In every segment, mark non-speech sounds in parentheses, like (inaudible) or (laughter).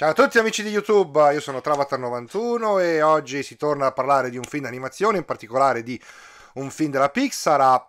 Ciao a tutti amici di YouTube, io sono Travatar91 e oggi si torna a parlare di un film d'animazione, in particolare di un film della Pixar a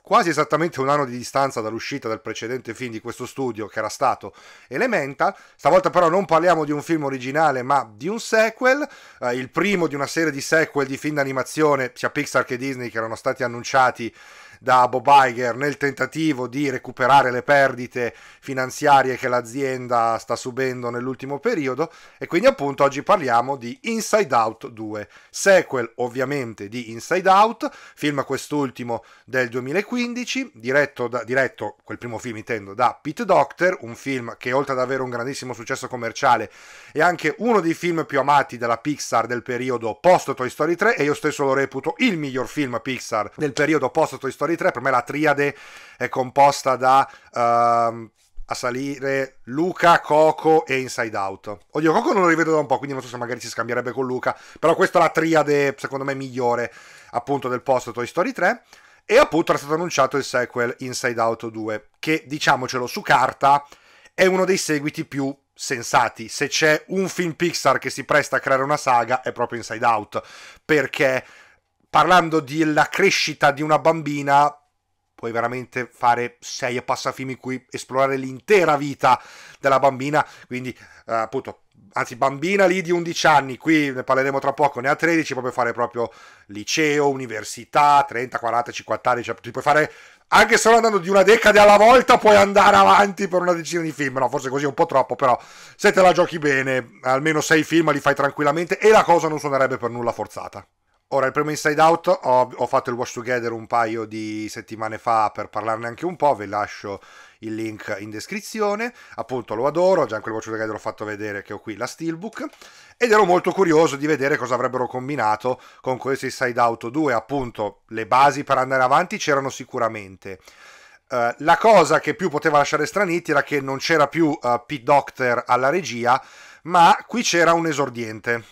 quasi esattamente un anno di distanza dall'uscita del precedente film di questo studio che era stato Elemental. Stavolta però non parliamo di un film originale ma di un sequel, eh, il primo di una serie di sequel di film d'animazione sia Pixar che Disney che erano stati annunciati da Bob Iger nel tentativo di recuperare le perdite finanziarie che l'azienda sta subendo nell'ultimo periodo e quindi appunto oggi parliamo di Inside Out 2, sequel ovviamente di Inside Out, film quest'ultimo del 2015, diretto, da, diretto quel primo film intendo, da Pete Doctor, un film che oltre ad avere un grandissimo successo commerciale è anche uno dei film più amati della Pixar del periodo post Toy Story 3 e io stesso lo reputo il miglior film Pixar del periodo post Toy Story di tre, per me la triade è composta da... Uh, a salire Luca, Coco e Inside Out. Oddio, Coco non lo rivedo da un po', quindi non so se magari si scambierebbe con Luca, però questa è la triade, secondo me, migliore appunto del post Toy Story 3. E appunto era stato annunciato il sequel Inside Out 2, che diciamocelo su carta è uno dei seguiti più sensati. Se c'è un film Pixar che si presta a creare una saga è proprio Inside Out, perché parlando della crescita di una bambina puoi veramente fare sei e passa in cui esplorare l'intera vita della bambina, quindi eh, appunto, anzi bambina lì di 11 anni, qui ne parleremo tra poco, ne ha 13, puoi fare proprio liceo, università, 30, 40, 50 anni, cioè ti puoi fare anche solo andando di una decade alla volta puoi andare avanti per una decina di film, no forse così è un po' troppo, però se te la giochi bene, almeno sei film li fai tranquillamente e la cosa non suonerebbe per nulla forzata. Ora, il primo Inside Out ho, ho, fatto il Watch Together un paio di settimane fa per parlarne anche un po', ve lascio il link in descrizione. Appunto, lo adoro, già anche il Watch Together l'ho fatto vedere che ho qui la Steelbook. Ed ero molto curioso di vedere cosa avrebbero combinato con questo Inside Out 2. Appunto, le basi per andare avanti c'erano sicuramente. Uh, la cosa che più poteva lasciare straniti era che non c'era più uh, Pete Doctor alla regia, ma qui c'era un esordiente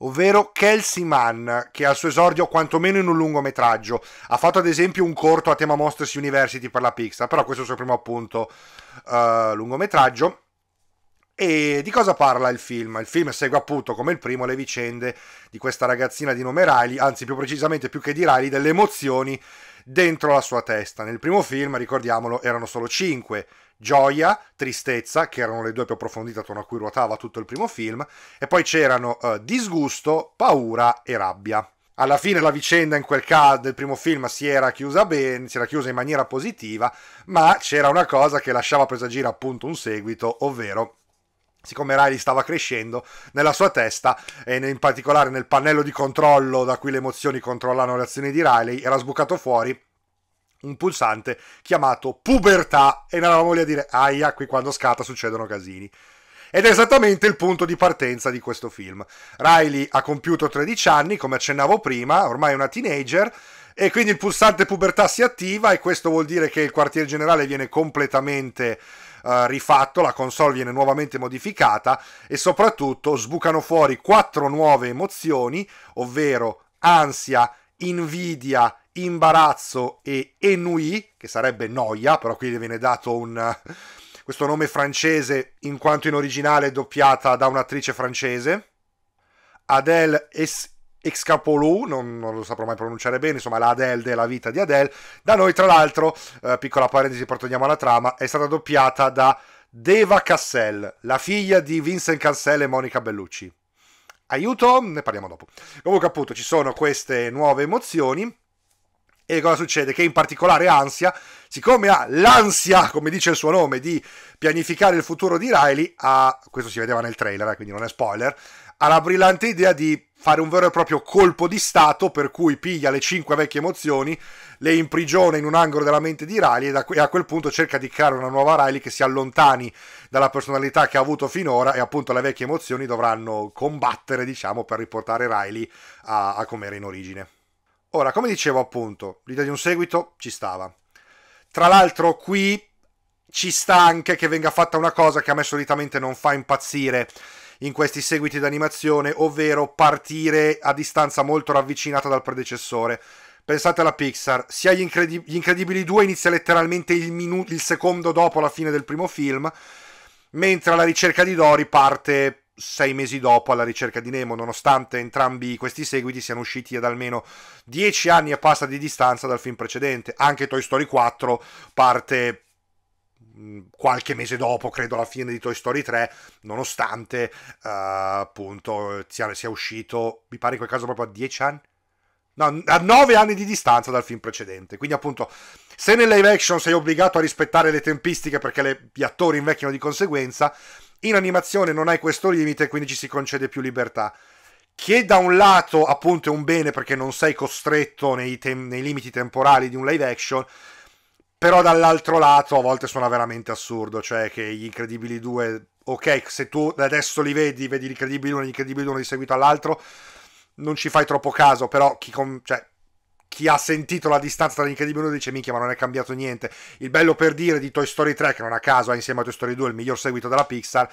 ovvero Kelsey Mann, che ha il suo esordio quantomeno in un lungometraggio. Ha fatto ad esempio un corto a tema Monsters University per la Pixar, però questo è il suo primo appunto uh, lungometraggio. E di cosa parla il film? Il film segue appunto come il primo le vicende di questa ragazzina di nome Riley, anzi più precisamente più che di Riley, delle emozioni dentro la sua testa. Nel primo film, ricordiamolo, erano solo cinque gioia, tristezza, che erano le due più approfondite attorno a cui ruotava tutto il primo film, e poi c'erano eh, disgusto, paura e rabbia. Alla fine la vicenda in quel caso del primo film si era chiusa bene, si era chiusa in maniera positiva, ma c'era una cosa che lasciava presagire appunto un seguito, ovvero siccome Riley stava crescendo nella sua testa e in particolare nel pannello di controllo da cui le emozioni controllano le azioni di Riley era sbucato fuori un pulsante chiamato pubertà e eravamo lì a dire aia, qui quando scatta succedono casini. Ed è esattamente il punto di partenza di questo film. Riley ha compiuto 13 anni, come accennavo prima, ormai è una teenager, e quindi il pulsante pubertà si attiva e questo vuol dire che il quartier generale viene completamente uh, rifatto, la console viene nuovamente modificata e soprattutto sbucano fuori quattro nuove emozioni, ovvero ansia, invidia, imbarazzo e ennui, che sarebbe noia, però qui viene dato un, questo nome francese in quanto in originale è doppiata da un'attrice francese, Adele es- Excapolou, non, non, lo saprò mai pronunciare bene, insomma la Adele della vita di Adele, da noi tra l'altro, eh, piccola parentesi, portiamo alla trama, è stata doppiata da Deva Cassel, la figlia di Vincent Cassel e Monica Bellucci. Aiuto, ne parliamo dopo. Comunque appunto ci sono queste nuove emozioni e cosa succede? Che in particolare Ansia, siccome ha l'ansia, come dice il suo nome, di pianificare il futuro di Riley, ha, questo si vedeva nel trailer, eh, quindi non è spoiler, ha la brillante idea di fare un vero e proprio colpo di stato per cui piglia le cinque vecchie emozioni, le imprigiona in un angolo della mente di Riley e, a quel punto cerca di creare una nuova Riley che si allontani dalla personalità che ha avuto finora e appunto le vecchie emozioni dovranno combattere, diciamo, per riportare Riley a, a era in origine. Ora, come dicevo appunto, l'idea di un seguito ci stava. Tra l'altro qui ci sta anche che venga fatta una cosa che a me solitamente non fa impazzire in questi seguiti d'animazione, ovvero partire a distanza molto ravvicinata dal predecessore. Pensate alla Pixar, sia Gli, Incredib- Gli Incredibili 2 inizia letteralmente il, minu- il secondo dopo la fine del primo film, mentre alla ricerca di Dory parte sei mesi dopo alla ricerca di Nemo, nonostante entrambi questi seguiti siano usciti ad almeno dieci anni e passa di distanza dal film precedente. Anche Toy Story 4 parte mm, qualche mese dopo, credo la fine di Toy Story 3, nonostante uh, appunto sia, sia, uscito, mi pare in quel caso proprio a dieci anni. No, a 9 anni di distanza dal film precedente. Quindi, appunto, se nel live action sei obbligato a rispettare le tempistiche perché le, gli attori invecchiano di conseguenza, in animazione non hai questo limite, quindi ci si concede più libertà. Che da un lato appunto è un bene perché non sei costretto nei, tem- nei limiti temporali di un live action, però dall'altro lato a volte suona veramente assurdo, cioè che gli Incredibili 2, ok, se tu adesso li vedi, vedi gli Incredibili 1 e gli Incredibili 1 di seguito all'altro, non ci fai troppo caso, però chi com- cioè, chi ha sentito la distanza tra Incredibile 1 dice minchia ma non è cambiato niente. Il bello per dire di Toy Story 3, che non a caso è insieme a Toy Story 2 il miglior seguito della Pixar,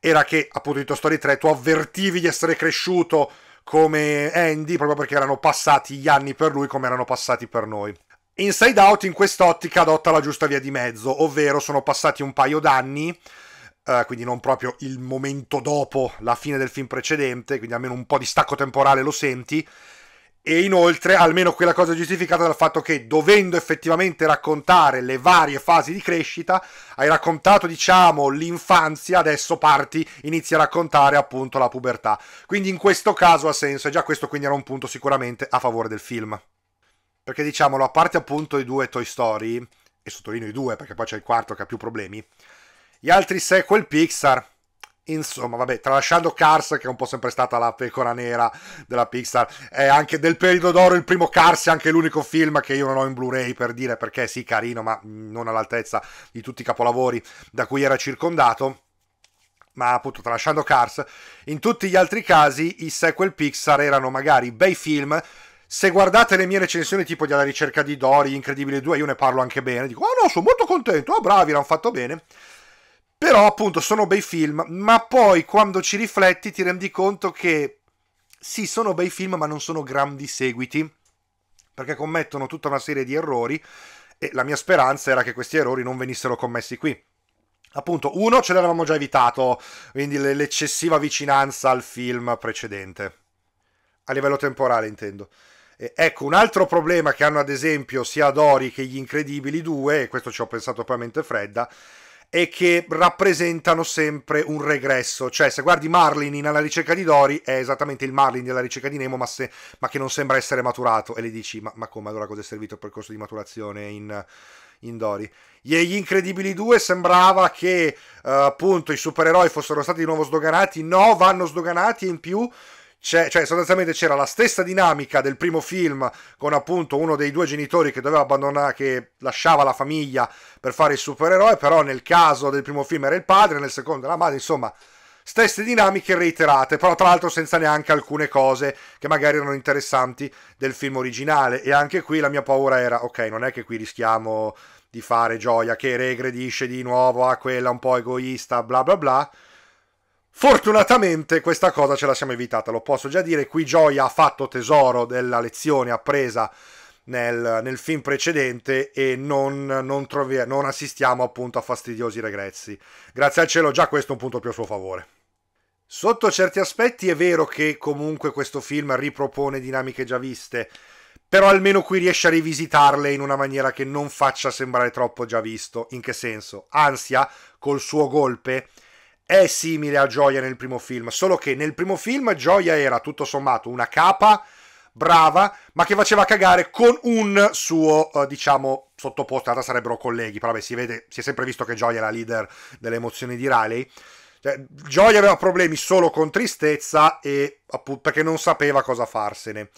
era che appunto in Toy Story 3 tu avvertivi di essere cresciuto come Andy proprio perché erano passati gli anni per lui come erano passati per noi. Inside Out in quest'ottica adotta la giusta via di mezzo, ovvero sono passati un paio d'anni, eh, quindi non proprio il momento dopo la fine del film precedente, quindi almeno un po' di stacco temporale lo senti, e inoltre almeno quella cosa giustificata dal fatto che dovendo effettivamente raccontare le varie fasi di crescita hai raccontato diciamo l'infanzia adesso parti inizi a raccontare appunto la pubertà quindi in questo caso ha senso e già questo quindi era un punto sicuramente a favore del film perché diciamolo a parte appunto i due Toy Story e sottolineo i due perché poi c'è il quarto che ha più problemi gli altri sequel Pixar Insomma, vabbè, tralasciando Cars, che è un po' sempre stata la pecora nera della Pixar, è anche del periodo d'oro il primo Cars, è anche l'unico film che io non ho in Blu-ray per dire perché sì, carino, ma non all'altezza di tutti i capolavori da cui era circondato ma appunto tralasciando Cars, in tutti gli altri casi i sequel Pixar erano magari bei film. Se guardate le mie recensioni tipo di Alla ricerca di Dory, Incredibile 2, io ne parlo anche bene, dico oh no, sono molto contento, oh, bravi, l'hanno fatto bene". Però appunto sono bei film, ma poi quando ci rifletti ti rendi conto che sì, sono bei film, ma non sono grandi seguiti, perché commettono tutta una serie di errori e la mia speranza era che questi errori non venissero commessi qui. Appunto, uno ce l'avevamo già evitato, quindi l'eccessiva vicinanza al film precedente. A livello temporale intendo. Ecco, un altro problema che hanno ad esempio sia Dory che Gli Incredibili 2, e questo ci ho pensato poi a mente fredda, e che rappresentano sempre un regresso. Cioè, se guardi Marlin in Alla ricerca di Dory, è esattamente il Marlin della ricerca di Nemo, ma, se, ma che non sembra essere maturato. E le dici, ma, ma, come allora cosa è servito il percorso di maturazione in, in Dory? Gli Incredibili 2 sembrava che eh, appunto i supereroi fossero stati di nuovo sdoganati. No, vanno sdoganati e in più c'è, cioè sostanzialmente c'era la stessa dinamica del primo film con appunto uno dei due genitori che doveva abbandonare, che lasciava la famiglia per fare il supereroe, però nel caso del primo film era il padre, nel secondo la madre, insomma, stesse dinamiche reiterate, però tra l'altro senza neanche alcune cose che magari erano interessanti del film originale e anche qui la mia paura era, ok, non è che qui rischiamo di fare gioia che regredisce di nuovo a ah, quella un po' egoista, bla bla bla Fortunatamente questa cosa ce la siamo evitata, lo posso già dire, qui Gioia ha fatto tesoro della lezione appresa nel, nel film precedente e non, non, trovi, non assistiamo appunto a fastidiosi regressi. Grazie al cielo già questo è un punto più a suo favore. Sotto certi aspetti è vero che comunque questo film ripropone dinamiche già viste, però almeno qui riesce a rivisitarle in una maniera che non faccia sembrare troppo già visto. In che senso? Ansia, col suo golpe, è simile a Gioia nel primo film, solo che nel primo film Gioia era tutto sommato una capa brava, ma che faceva cagare con un suo, eh, diciamo, sottoposto, in realtà sarebbero colleghi, però beh, si, vede, si è sempre visto che Gioia era la leader delle emozioni di Riley. Cioè, Gioia aveva problemi solo con tristezza e appunto perché non sapeva cosa farsene.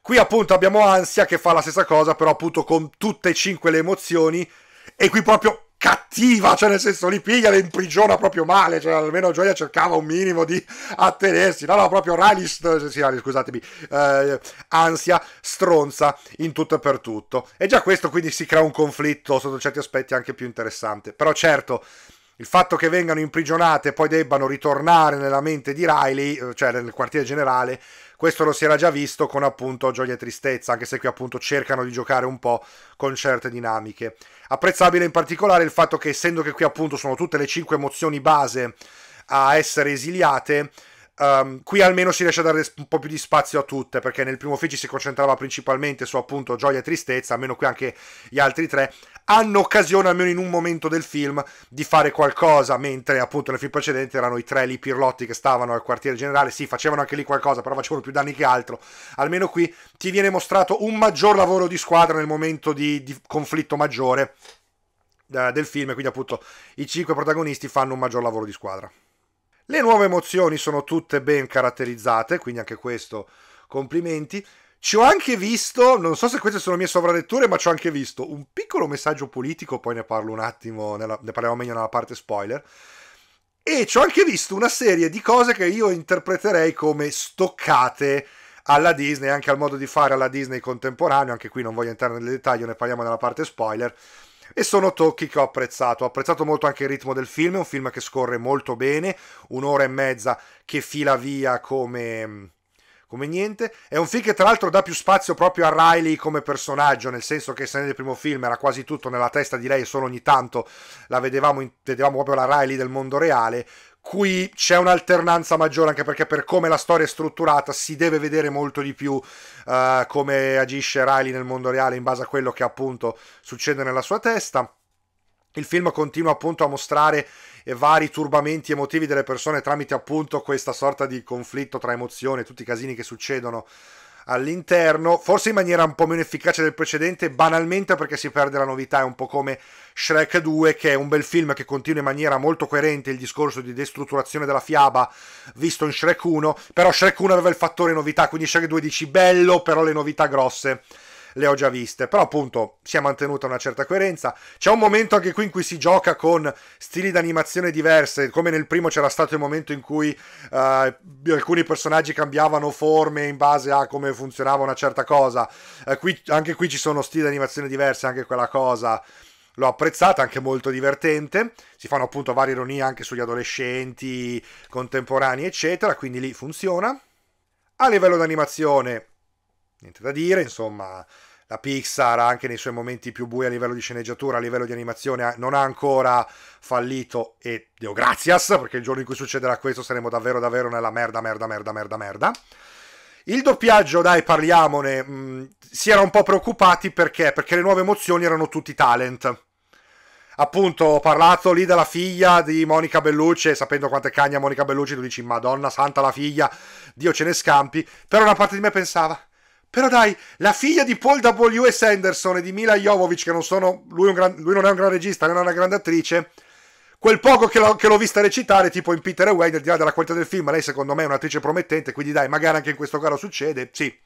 Qui appunto abbiamo Ansia che fa la stessa cosa, però appunto con tutte e cinque le emozioni e qui proprio cattiva, cioè nel senso li piglia, le imprigiona proprio male, cioè almeno Gioia cercava un minimo di attenersi, no no, proprio Riley, eh, sì, Riley scusatemi, eh, ansia, stronza in tutto e per tutto. E già questo quindi si crea un conflitto sotto certi aspetti anche più interessante, però certo... Il fatto che vengano imprigionate e poi debbano ritornare nella mente di Riley, eh, cioè nel quartiere generale, questo lo si era già visto con appunto Gioia e Tristezza, anche se qui appunto cercano di giocare un po' con certe dinamiche. Apprezzabile in particolare il fatto che essendo che qui appunto sono tutte le cinque emozioni base a essere esiliate, Um, qui almeno si riesce a dare un po' più di spazio a tutte, perché nel primo film si concentrava principalmente su appunto gioia e tristezza, almeno qui anche gli altri tre hanno occasione almeno in un momento del film di fare qualcosa, mentre appunto nel film precedente erano i tre lì Pirlotti che stavano al quartiere generale, sì facevano anche lì qualcosa, però facevano più danni che altro, almeno qui ti viene mostrato un maggior lavoro di squadra nel momento di, di conflitto maggiore eh, del film, quindi appunto i cinque protagonisti fanno un maggior lavoro di squadra. Le nuove emozioni sono tutte ben caratterizzate, quindi anche questo complimenti. Ci ho anche visto, non so se queste sono mie sovraletture, ma ci ho anche visto un piccolo messaggio politico, poi ne parlo un attimo, nella, ne parliamo meglio nella parte spoiler. E ci ho anche visto una serie di cose che io interpreterei come stoccate alla Disney, anche al modo di fare alla Disney contemporaneo, anche qui non voglio entrare nel dettaglio, ne parliamo nella parte spoiler, e sono tocchi che ho apprezzato, ho apprezzato molto anche il ritmo del film, è un film che scorre molto bene, un'ora e mezza che fila via come come niente. È un film che tra l'altro dà più spazio proprio a Riley come personaggio, nel senso che se nel primo film era quasi tutto nella testa di lei e solo ogni tanto la vedevamo, vedevamo proprio la Riley del mondo reale, qui c'è un'alternanza maggiore anche perché per come la storia è strutturata si deve vedere molto di più uh, come agisce Riley nel mondo reale in base a quello che appunto succede nella sua testa il film continua appunto a mostrare eh, vari turbamenti emotivi delle persone tramite appunto questa sorta di conflitto tra emozioni e tutti i casini che succedono all'interno, forse in maniera un po' meno efficace del precedente, banalmente perché si perde la novità, è un po' come Shrek 2 che è un bel film che continua in maniera molto coerente il discorso di destrutturazione della fiaba visto in Shrek 1, però Shrek 1 aveva il fattore novità, quindi Shrek 2 dici bello, però le novità grosse le ho già viste, però appunto si è mantenuta una certa coerenza. C'è un momento anche qui in cui si gioca con stili d'animazione diverse, come nel primo c'era stato il momento in cui uh, alcuni personaggi cambiavano forme in base a come funzionava una certa cosa. Uh, qui, anche qui ci sono stili d'animazione diverse, anche quella cosa l'ho apprezzata, anche molto divertente. Si fanno appunto varie ironie anche sugli adolescenti contemporanei, eccetera, quindi lì funziona. A livello d'animazione niente da dire, insomma, la Pixar anche nei suoi momenti più bui a livello di sceneggiatura, a livello di animazione, non ha ancora fallito e Dio gracias, perché il giorno in cui succederà questo saremo davvero davvero nella merda, merda, merda, merda, merda. Il doppiaggio, dai, parliamone, mh, mm, si era un po' preoccupati perché? Perché le nuove emozioni erano tutti talent. Appunto, ho parlato lì della figlia di Monica Bellucci, sapendo quante cagna Monica Bellucci, tu dici, Madonna santa la figlia, Dio ce ne scampi, però una parte di me pensava, però dai, la figlia di Paul W.S. Anderson e di Mila Jovovic, che non sono, lui, gran, lui, non è un gran regista, non è una grande attrice, quel poco che, l'ho, che l'ho vista recitare, tipo in Peter e Wayne, al di là della qualità del film, lei secondo me è un'attrice promettente, quindi dai, magari anche in questo caso succede, sì,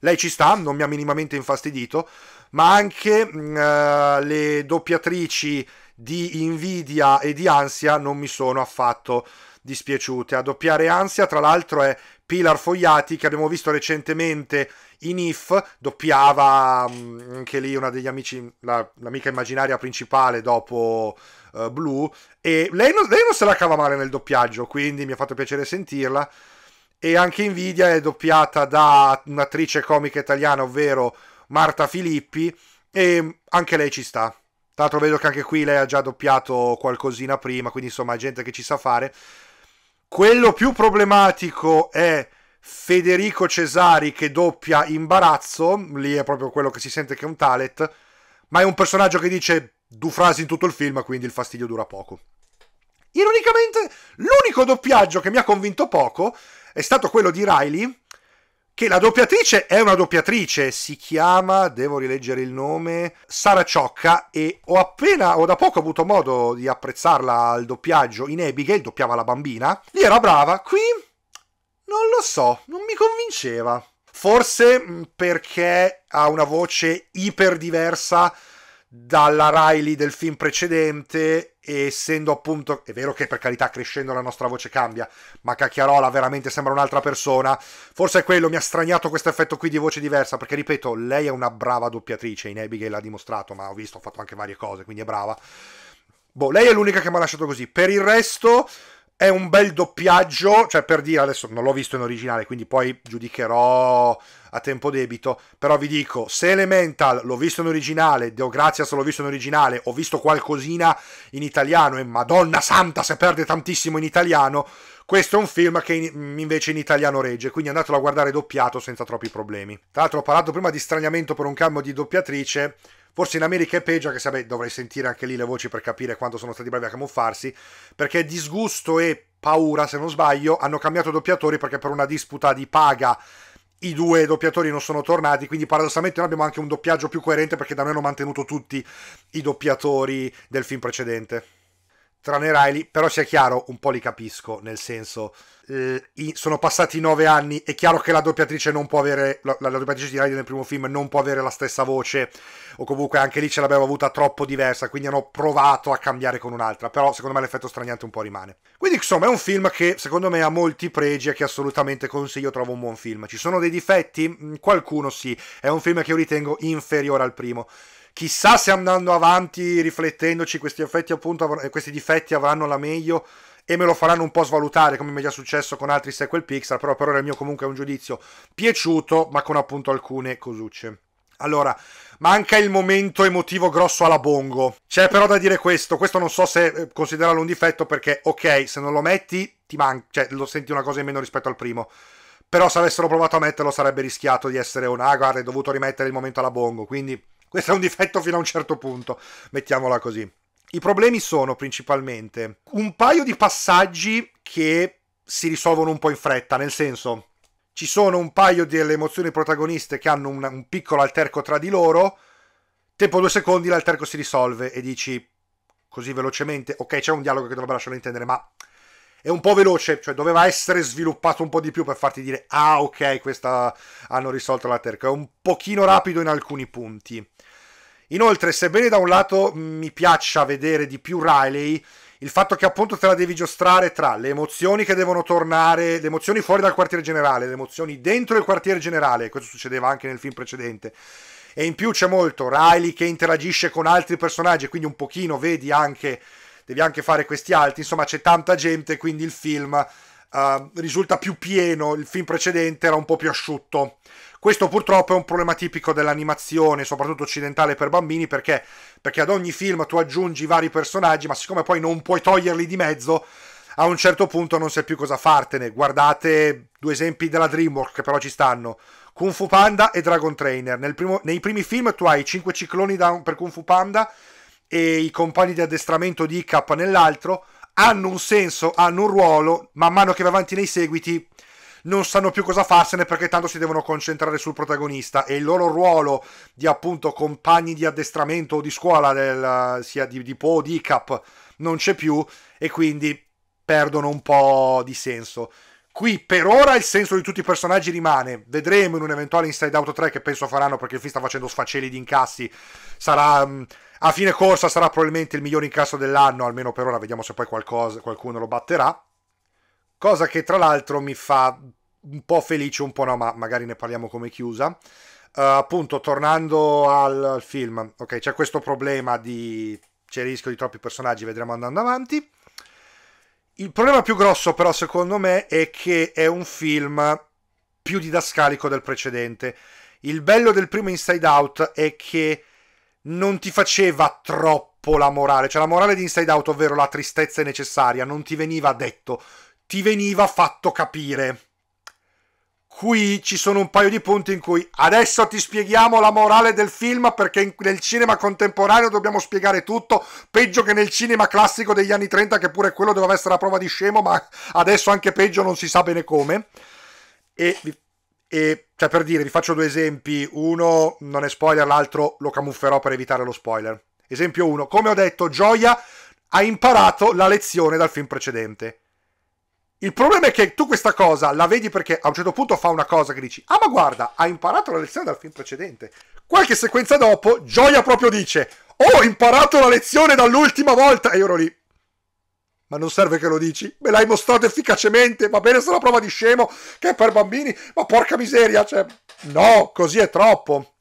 lei ci sta, non mi ha minimamente infastidito, ma anche uh, le doppiatrici di Invidia e di Ansia non mi sono affatto dispiaciute. A doppiare Ansia, tra l'altro, è Pilar Fogliati che abbiamo visto recentemente in If, doppiava mm, anche lì una degli amici, la, l'amica immaginaria principale dopo uh, eh, Blue, e lei non, lei non se la cava male nel doppiaggio, quindi mi ha fatto piacere sentirla. E anche Invidia è doppiata da un'attrice comica italiana, ovvero Marta Filippi, e anche lei ci sta. tra l'altro vedo che anche qui lei ha già doppiato qualcosina prima, quindi insomma gente che ci sa fare. Quello più problematico è Federico Cesari che doppia Imbarazzo, lì è proprio quello che si sente che è un talent, ma è un personaggio che dice due frasi in tutto il film, quindi il fastidio dura poco. Ironicamente, l'unico doppiaggio che mi ha convinto poco è stato quello di Riley, che la doppiatrice è una doppiatrice, si chiama, devo rileggere il nome, Sara Ciocca e ho appena, ho da poco avuto modo di apprezzarla al doppiaggio in Abigail, doppiava la bambina, lì era brava, qui non lo so, non mi convinceva. Forse mm, perché ha una voce iper diversa dalla Riley del film precedente essendo appunto, è vero che per carità crescendo la nostra voce cambia, ma Cacchiarola veramente sembra un'altra persona, forse è quello, mi ha straniato questo effetto qui di voce diversa, perché ripeto, lei è una brava doppiatrice, in Abigail l'ha dimostrato, ma ho visto, ho fatto anche varie cose, quindi è brava. Boh, lei è l'unica che mi ha lasciato così, per il resto è un bel doppiaggio, cioè per dire adesso non l'ho visto in originale, quindi poi giudicherò a tempo debito, però vi dico, se Elemental l'ho visto in originale, Deo Grazias l'ho visto in originale, ho visto qualcosina in italiano e Madonna Santa se perde tantissimo in italiano, questo è un film che in, mm, invece in italiano regge, quindi andatelo a guardare doppiato senza troppi problemi. Tra l'altro ho parlato prima di straniamento per un cambio di doppiatrice, Forse in America è peggio, anche se vabbè, dovrei sentire anche lì le voci per capire quanto sono stati bravi a camuffarsi, perché disgusto e paura, se non sbaglio, hanno cambiato doppiatori perché per una disputa di paga i due doppiatori non sono tornati, quindi paradossalmente noi abbiamo anche un doppiaggio più coerente perché da noi hanno mantenuto tutti i doppiatori del film precedente tranne Riley, però sia chiaro, un po' li capisco, nel senso, eh, sono passati nove anni, è chiaro che la doppiatrice non può avere, la, la, doppiatrice di Riley nel primo film non può avere la stessa voce, o comunque anche lì ce l'abbiamo avuta troppo diversa, quindi hanno provato a cambiare con un'altra, però secondo me l'effetto straniante un po' rimane. Quindi insomma è un film che secondo me ha molti pregi e che assolutamente consiglio, trovo un buon film. Ci sono dei difetti? Mm, qualcuno sì, è un film che io ritengo inferiore al primo. Chissà se andando avanti, riflettendoci, questi, effetti, appunto, avr- eh, questi difetti avranno la meglio e me lo faranno un po' svalutare come mi è già successo con altri sequel Pixar, però per ora il mio comunque è un giudizio piaciuto, ma con appunto alcune cosucce. Allora, manca il momento emotivo grosso alla bongo. C'è però da dire questo, questo non so se eh, considerarlo un difetto perché ok, se non lo metti ti manca, cioè lo senti una cosa in meno rispetto al primo. Però se avessero provato a metterlo sarebbe rischiato di essere un ah, guarda, hai dovuto rimettere il momento alla bongo, quindi questo è un difetto fino a un certo punto, mettiamola così. I problemi sono principalmente un paio di passaggi che si risolvono un po' in fretta, nel senso ci sono un paio delle emozioni protagoniste che hanno un, un piccolo alterco tra di loro, tempo due secondi l'alterco si risolve e dici così velocemente, ok c'è un dialogo che dovrebbe lasciare intendere, ma è un po' veloce, cioè doveva essere sviluppato un po' di più per farti dire ah ok, questa hanno risolto la terca, è un pochino rapido in alcuni punti. Inoltre, sebbene da un lato mi piaccia vedere di più Riley, il fatto che appunto te la devi giostrare tra le emozioni che devono tornare, le emozioni fuori dal quartiere generale, le emozioni dentro il quartiere generale, questo succedeva anche nel film precedente, e in più c'è molto Riley che interagisce con altri personaggi, quindi un pochino vedi anche devi anche fare questi altri. insomma c'è tanta gente, quindi il film uh, risulta più pieno, il film precedente era un po' più asciutto. Questo purtroppo è un problema tipico dell'animazione, soprattutto occidentale per bambini, perché? perché ad ogni film tu aggiungi vari personaggi, ma siccome poi non puoi toglierli di mezzo, a un certo punto non sai più cosa fartene. Guardate due esempi della DreamWorks che però ci stanno. Kung Fu Panda e Dragon Trainer. Primo, nei primi film tu hai 5 cicloni da, per Kung Fu Panda e i compagni di addestramento di Icap nell'altro hanno un senso, hanno un ruolo, man mano che va avanti nei seguiti non sanno più cosa farsene perché tanto si devono concentrare sul protagonista e il loro ruolo di appunto compagni di addestramento o di scuola del, sia di, di Po o di ICAP non c'è più e quindi perdono un po' di senso. Qui per ora il senso di tutti i personaggi rimane. Vedremo in un eventuale Inside Out 3 che penso faranno perché il film sta facendo sfaceli di incassi. Sarà mm, a fine corsa sarà probabilmente il miglior incasso dell'anno, almeno per ora, vediamo se poi qualcosa, qualcuno lo batterà. Cosa che tra l'altro mi fa un po' felice, un po' no, ma magari ne parliamo come chiusa. Uh, appunto, tornando al, al film, ok, c'è questo problema di... c'è il rischio di troppi personaggi, vedremo andando avanti. Il problema più grosso però secondo me è che è un film più didascalico del precedente. Il bello del primo Inside Out è che non ti faceva troppo la morale, cioè la morale di Inside Out, ovvero la tristezza è necessaria, non ti veniva detto, ti veniva fatto capire qui ci sono un paio di punti in cui adesso ti spieghiamo la morale del film perché nel cinema contemporaneo dobbiamo spiegare tutto, peggio che nel cinema classico degli anni 30 che pure quello doveva essere la prova di scemo, ma adesso anche peggio non si sa bene come. E, e cioè per dire, vi faccio due esempi, uno non è spoiler, l'altro lo camufferò per evitare lo spoiler. Esempio 1, come ho detto, Gioia ha imparato la lezione dal film precedente il problema è che tu questa cosa la vedi perché a un certo punto fa una cosa che dici, ah ma guarda, ha imparato la lezione dal film precedente. Qualche sequenza dopo, Gioia proprio dice, oh, ho imparato la lezione dall'ultima volta e io ero lì. Ma non serve che lo dici, me l'hai mostrato efficacemente, va bene se la prova di scemo, che è per bambini, ma porca miseria, cioè, no, così è troppo.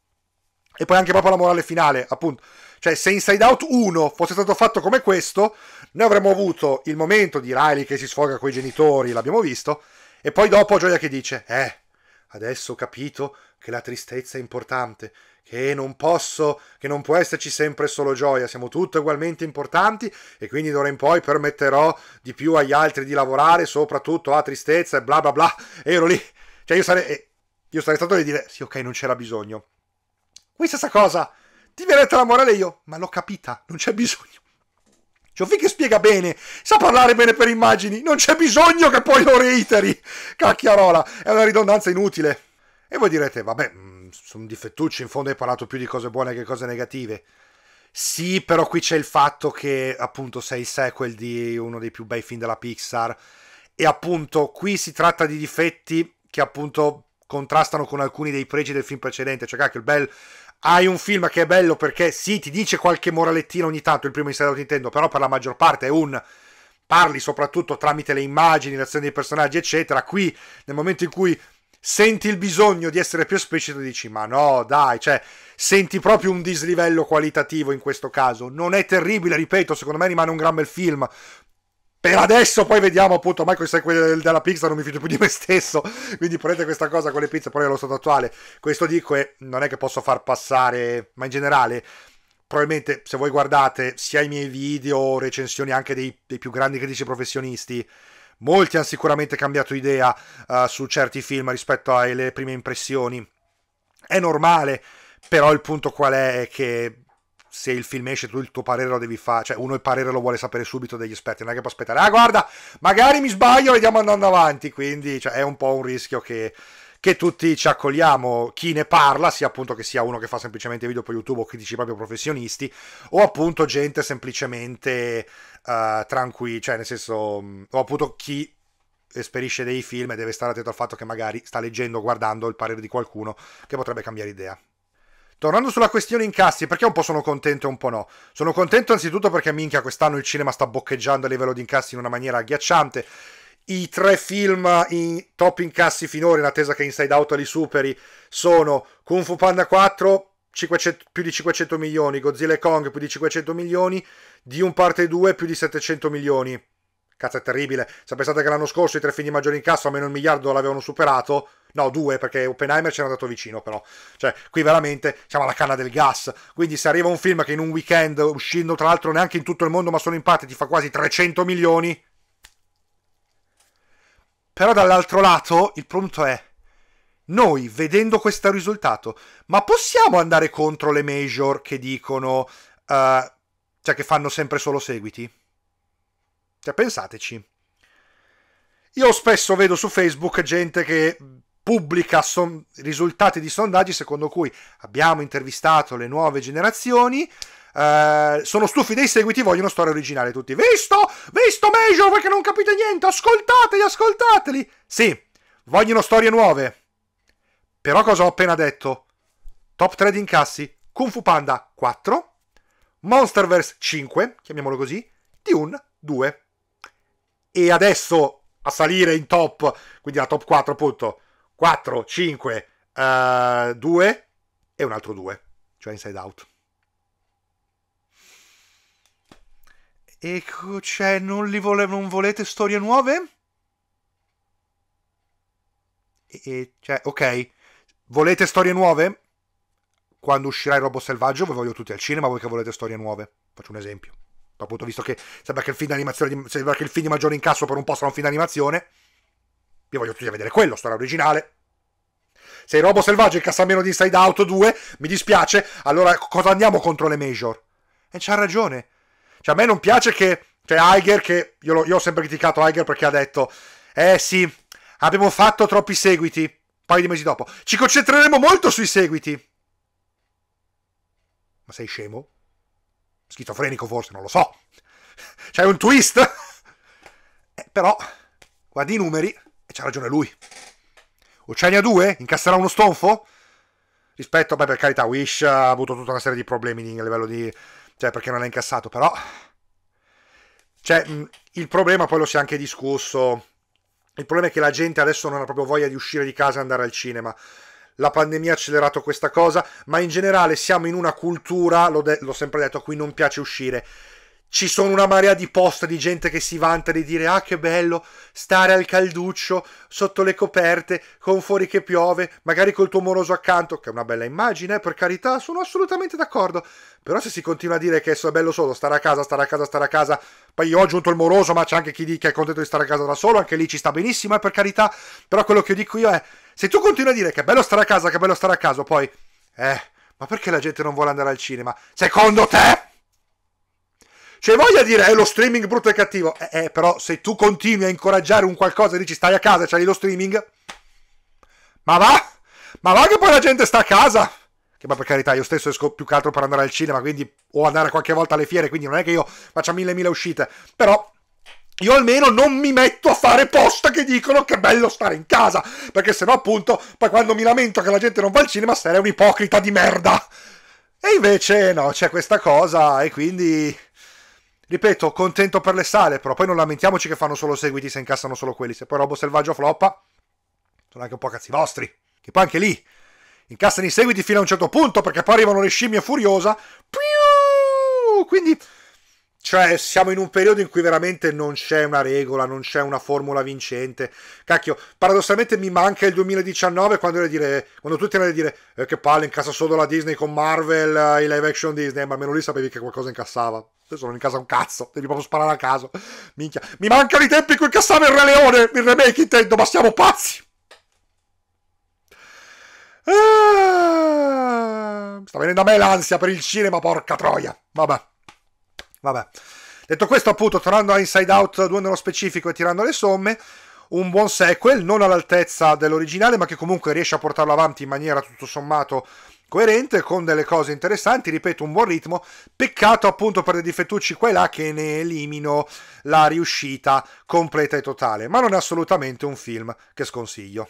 E poi anche proprio la morale finale, appunto cioè, se Inside Out 1 fosse stato fatto come questo, noi avremmo avuto il momento di Riley che si sfoga con i genitori, l'abbiamo visto, e poi dopo Gioia che dice, eh, adesso ho capito che la tristezza è importante, che non posso, che non può esserci sempre solo gioia, siamo tutti ugualmente importanti e quindi d'ora in poi permetterò di più agli altri di lavorare, soprattutto a tristezza e bla bla bla. E ero lì, cioè io sarei, io sarei stato lì a dire sì ok non c'era bisogno. Qui stessa cosa, ti viene la morale io, ma l'ho capita, non c'è bisogno. Cioffi che spiega bene, sa parlare bene per immagini, non c'è bisogno che poi lo reiteri. Cacchiarola, è una ridondanza inutile. E voi direte, vabbè, mm, sono difettucci, in fondo hai parlato più di cose buone che cose negative. Sì, però qui c'è il fatto che appunto sei il sequel di uno dei più bei film della Pixar e appunto qui si tratta di difetti che appunto contrastano con alcuni dei pregi del film precedente, cioè cacchio il bel hai un film che è bello perché sì, ti dice qualche moralettina ogni tanto, il primo Inside Out Nintendo, però per la maggior parte è un parli soprattutto tramite le immagini, l'azione dei personaggi, eccetera. Qui, nel momento in cui senti il bisogno di essere più esplicito, dici ma no, dai, cioè senti proprio un dislivello qualitativo in questo caso. Non è terribile, ripeto, secondo me rimane un gran bel film, per adesso poi vediamo appunto ormai con i sequel della pizza non mi fido più di me stesso (laughs) quindi prendete questa cosa con le pizze poi allo stato attuale questo dico e non è che posso far passare ma in generale probabilmente se voi guardate sia i miei video recensioni anche dei, dei più grandi critici professionisti molti hanno sicuramente cambiato idea uh, su certi film rispetto alle prime impressioni è normale però il punto qual è, è che se il film esce tu il tuo parere lo devi fare, cioè uno il parere lo vuole sapere subito degli esperti, non è che può aspettare, ah guarda, magari mi sbaglio, vediamo andando avanti, quindi cioè, è un po' un rischio che, che tutti ci accogliamo, chi ne parla, sia appunto che sia uno che fa semplicemente video per YouTube o critici proprio professionisti, o appunto gente semplicemente uh, eh, tranquilla, cioè nel senso, o appunto chi esperisce dei film e deve stare attento al fatto che magari sta leggendo o guardando il parere di qualcuno che potrebbe cambiare idea. Tornando sulla questione incassi, perché un po' sono contento e un po' no. Sono contento anzitutto perché minchia quest'anno il cinema sta boccheggiando a livello di incassi in una maniera agghiacciante. I tre film in top incassi finora, in attesa che Inside Out li superi, sono Kung Fu Panda 4, 500, più di 500 milioni, Godzilla e Kong più di 500 milioni, di un parte 2 più di 700 milioni. Cazzo è terribile, se pensate che l'anno scorso i tre film di maggiore incasso, almeno un miliardo, l'avevano superato, no due perché Oppenheimer c'era andato vicino però, cioè qui veramente siamo alla canna del gas, quindi se arriva un film che in un weekend uscendo tra l'altro neanche in tutto il mondo ma solo in parte ti fa quasi 300 milioni, però dall'altro lato il punto è, noi vedendo questo risultato, ma possiamo andare contro le major che dicono, uh, cioè che fanno sempre solo seguiti? Cioè pensateci. Io spesso vedo su Facebook gente che pubblica son- risultati di sondaggi secondo cui abbiamo intervistato le nuove generazioni. Eh, sono stufi dei seguiti, vogliono storie originali tutti. Visto? Visto Major, perché non capite niente, ascoltateli, ascoltateli. Sì, vogliono storie nuove. Però cosa ho appena detto? Top 3 di incassi, Kung Fu Panda 4, Monsterverse 5, chiamiamolo così, Dune 2. E adesso a salire in top, quindi la top 4 appunto, 4, 5, uh, 2 e un altro 2, cioè Inside Out. Ecco, cioè, non, li vole- non volete storie nuove? E, e, cioè, ok, volete storie nuove? Quando uscirà il Robo Selvaggio, vi voglio tutti al cinema, voi che volete storie nuove. Faccio un esempio. Appunto, visto che sembra che il film di, sembra che il film di maggiore incasso per un po' sarà un film d'animazione. animazione io voglio tutti a vedere quello, storia originale. Se il Robo Selvaggio incassa meno di Inside Out 2, mi dispiace, allora cosa andiamo contro le Major? E eh, c'ha ragione. Cioè, a me non piace che... Cioè, Heiger, che... Io, io ho sempre criticato Heiger perché ha detto... Eh sì, abbiamo fatto troppi seguiti. Un paio di mesi dopo. Ci concentreremo molto sui seguiti. Ma sei scemo? Schizofrenico forse, non lo so. (laughs) C'è un twist. (laughs) eh, però, guardi i numeri c'ha ragione lui. Oceania 2 incasserà uno stonfo? Rispetto, beh, per carità, Wish ha avuto tutta una serie di problemi a livello di... cioè, perché non l'ha incassato, però... Cioè, il problema poi lo si è anche discusso. Il problema è che la gente adesso non ha proprio voglia di uscire di casa e andare al cinema. La pandemia ha accelerato questa cosa, ma in generale siamo in una cultura, l'ho, de- l'ho sempre detto, a cui non piace uscire ci sono una marea di post di gente che si vanta di dire ah che bello stare al calduccio sotto le coperte con fuori che piove magari col tuo moroso accanto che è una bella immagine eh, per carità sono assolutamente d'accordo però se si continua a dire che è bello solo stare a casa stare a casa stare a casa poi io ho aggiunto il moroso ma c'è anche chi che è contento di stare a casa da solo anche lì ci sta benissimo eh, per carità però quello che io dico io è se tu continui a dire che è bello stare a casa che è bello stare a casa poi eh ma perché la gente non vuole andare al cinema secondo te cioè, voglia dire, è eh, lo streaming brutto e cattivo. Eh, eh, però se tu continui a incoraggiare un qualcosa e dici stai a casa, e c'hai lo streaming. Ma va? Ma va che poi la gente sta a casa? Che ma per carità, io stesso esco più che altro per andare al cinema, quindi o andare qualche volta alle fiere, quindi non è che io faccia mille mille uscite. Però io almeno non mi metto a fare posta che dicono che è bello stare in casa, perché sennò appunto poi quando mi lamento che la gente non va al cinema sarei un ipocrita di merda. E invece no, c'è questa cosa e quindi ripeto, contento per le sale, però poi non lamentiamoci che fanno solo seguiti se incassano solo quelli. Se poi Robo Selvaggio floppa, sono anche un po' cazzi vostri. Che poi anche lì incassano i seguiti fino a un certo punto, perché poi arrivano le scimmie furiosa. Piu! Quindi cioè, siamo in un periodo in cui veramente non c'è una regola, non c'è una formula vincente. Cacchio, paradossalmente mi manca il 2019 quando, era dire, quando tutti erano a dire eh, che palle incassa solo la Disney con Marvel e eh, live action Disney, eh, ma almeno lì sapevi che qualcosa incassava. Adesso non incassa un cazzo, devi proprio sparare a caso. Minchia, mi mancano i tempi in cui incassava il Re Leone, il remake intendo, ma siamo pazzi! Ah, sta venendo a me l'ansia per il cinema, porca troia. Vabbè. Vabbè. Detto questo, appunto, tornando a Inside Out 2 nello specifico e tirando le somme, un buon sequel, non all'altezza dell'originale, ma che comunque riesce a portarlo avanti in maniera tutto sommato coerente, con delle cose interessanti, ripeto, un buon ritmo. Peccato appunto per dei difettucci qua e là che ne elimino la riuscita completa e totale, ma non è assolutamente un film che sconsiglio.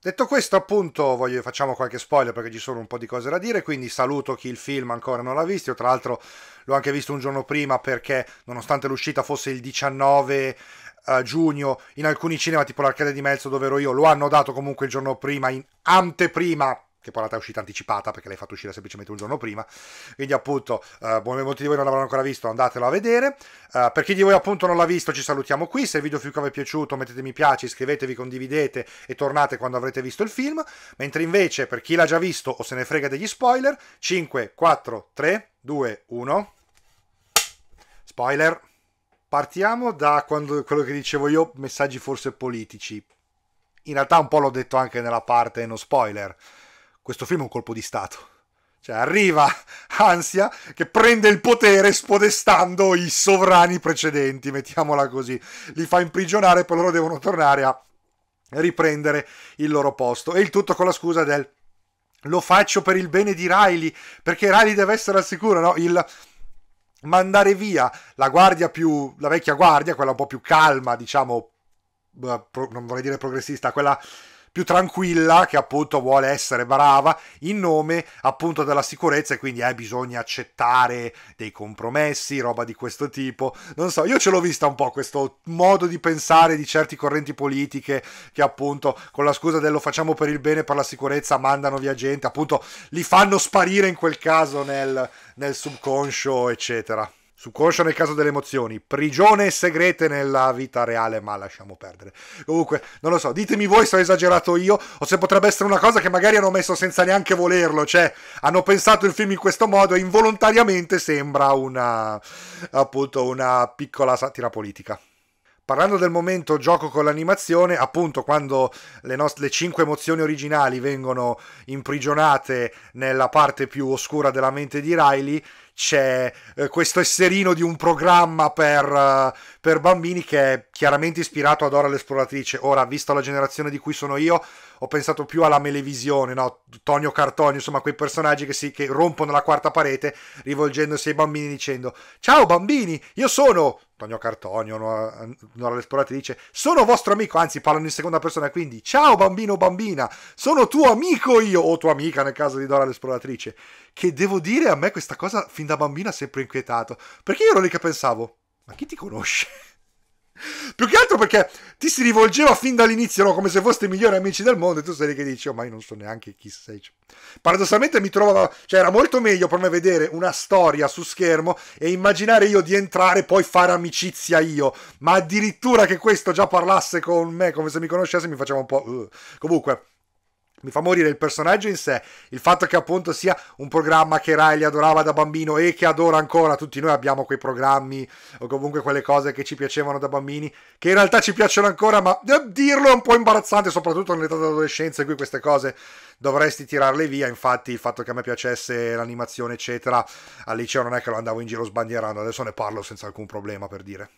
Detto questo, appunto, voglio, facciamo qualche spoiler perché ci sono un po' di cose da dire, quindi saluto chi il film ancora non l'ha visto. Io, tra l'altro, l'ho anche visto un giorno prima perché, nonostante l'uscita fosse il 19 eh, giugno, in alcuni cinema, tipo l'Arcade di Mezzo, dove ero io, lo hanno dato comunque il giorno prima, in anteprima che poi in realtà è uscita anticipata perché l'hai fatto uscire semplicemente un giorno prima. Quindi, appunto, eh, molti di voi non l'avranno ancora visto, andatelo a vedere. Eh, per chi di voi, appunto, non l'ha visto, ci salutiamo qui. Se il video vi è piaciuto, mettete mi piace, iscrivetevi, condividete e tornate quando avrete visto il film. Mentre invece, per chi l'ha già visto o se ne frega degli spoiler, 5, 4, 3, 2, 1. Spoiler. Partiamo da quando, quello che dicevo io, messaggi forse politici. In realtà un po' l'ho detto anche nella parte non spoiler questo film è un colpo di Stato. Cioè arriva Ansia che prende il potere spodestando i sovrani precedenti, mettiamola così. Li fa imprigionare, poi loro devono tornare a riprendere il loro posto. E il tutto con la scusa del lo faccio per il bene di Riley, perché Riley deve essere al sicuro, no? Il mandare via la guardia più la vecchia guardia, quella un po' più calma, diciamo eh, non vorrei dire progressista, quella più tranquilla che appunto vuole essere brava in nome appunto della sicurezza e quindi eh, bisogna accettare dei compromessi, roba di questo tipo. Non so, io ce l'ho vista un po' questo modo di pensare di certi correnti politiche che appunto con la scusa del lo facciamo per il bene, per la sicurezza, mandano via gente, appunto li fanno sparire in quel caso nel, nel subconscio, eccetera su Coscia nel caso delle emozioni, prigione segrete nella vita reale, ma lasciamo perdere. Comunque, non lo so, ditemi voi se ho esagerato io o se potrebbe essere una cosa che magari hanno messo senza neanche volerlo, cioè hanno pensato il film in questo modo e involontariamente sembra una appunto una piccola satira politica. Parlando del momento gioco con l'animazione, appunto quando le, nost- le cinque emozioni originali vengono imprigionate nella parte più oscura della mente di Riley, c'è eh, questo esserino di un programma per, uh, per, bambini che è chiaramente ispirato ad Ora l'esploratrice. Ora, visto la generazione di cui sono io, ho pensato più alla melevisione, no? Tonio Cartonio, insomma, quei personaggi che, si, che rompono la quarta parete rivolgendosi ai bambini dicendo Ciao bambini, io sono Tonio Cartonio, Nora, Nora l'esploratrice, sono vostro amico, anzi parlano in seconda persona, quindi ciao bambino o bambina, sono tuo amico io, o tua amica nel caso di Nora l'esploratrice, che devo dire a me questa cosa fin da bambina ha sempre inquietato, perché io ero lì che pensavo, ma chi ti conosce? Più che altro perché ti si rivolgeva fin dall'inizio, no? come se foste i migliori amici del mondo, e tu sei lì che dici, oh, ma io non so neanche chi sei. Cioè, paradossalmente mi trovava, cioè era molto meglio per me vedere una storia su schermo e immaginare io di entrare e poi fare amicizia io, ma addirittura che questo già parlasse con me come se mi conoscesse mi faceva un po'... Uh. Comunque, mi fa morire il personaggio in sé, il fatto che appunto sia un programma che Riley adorava da bambino e che adora ancora, tutti noi abbiamo quei programmi o comunque quelle cose che ci piacevano da bambini, che in realtà ci piacciono ancora, ma eh, dirlo è un po' imbarazzante, soprattutto nell'età dell'adolescenza in cui queste cose dovresti tirarle via, infatti il fatto che a me piacesse l'animazione eccetera, al liceo non è che lo andavo in giro sbandierando, adesso ne parlo senza alcun problema per dire.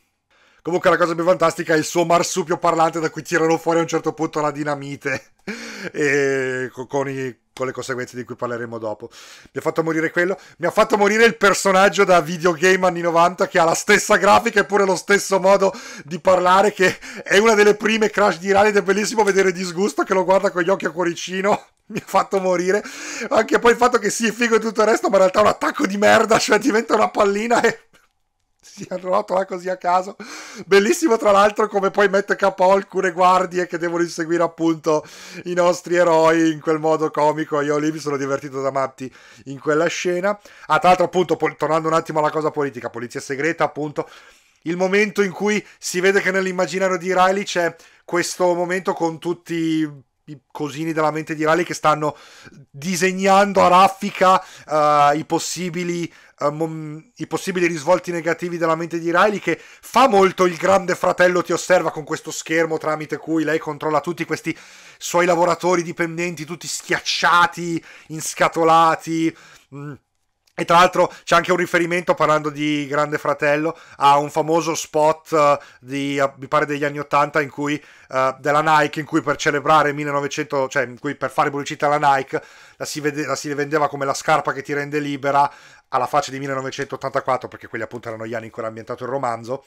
Comunque la cosa più fantastica è il suo marsupio parlante da cui tirano fuori a un certo punto la dinamite (laughs) e con, i, con, le conseguenze di cui parleremo dopo. Mi ha fatto morire quello, mi ha fatto morire il personaggio da videogame anni 90 che ha la stessa grafica e pure lo stesso modo di parlare che è una delle prime crash di rally ed è bellissimo vedere disgusto che lo guarda con gli occhi a cuoricino. (laughs) Mi ha fatto morire. Anche poi il fatto che sì, figo e tutto il resto, ma in realtà è un attacco di merda, cioè diventa una pallina e si arrotola così a caso. Bellissimo, tra l'altro, come poi mette capo alcune guardie che devono inseguire appunto i nostri eroi in quel modo comico. Io lì mi sono divertito da matti in quella scena. Ah, tra l'altro, appunto, po- tornando un attimo alla cosa politica, polizia segreta, appunto. Il momento in cui si vede che nell'immaginario di Riley c'è questo momento con tutti cosini della mente di Riley che stanno disegnando a raffica uh, i, possibili, eh, i possibili risvolti negativi della mente di Riley che fa molto il grande fratello ti osserva con questo schermo tramite cui lei controlla tutti questi suoi lavoratori dipendenti tutti schiacciati, inscatolati. Mm e tra l'altro c'è anche un riferimento, parlando di Grande Fratello, a un famoso spot uh, di, uh, mi pare degli anni Ottanta, uh, della Nike, in cui per celebrare 1900, cioè in cui per fare pubblicità alla Nike, la si, vede, la si vendeva come la scarpa che ti rende libera, alla faccia di 1984, perché quelli appunto erano gli anni in cui era ambientato il romanzo.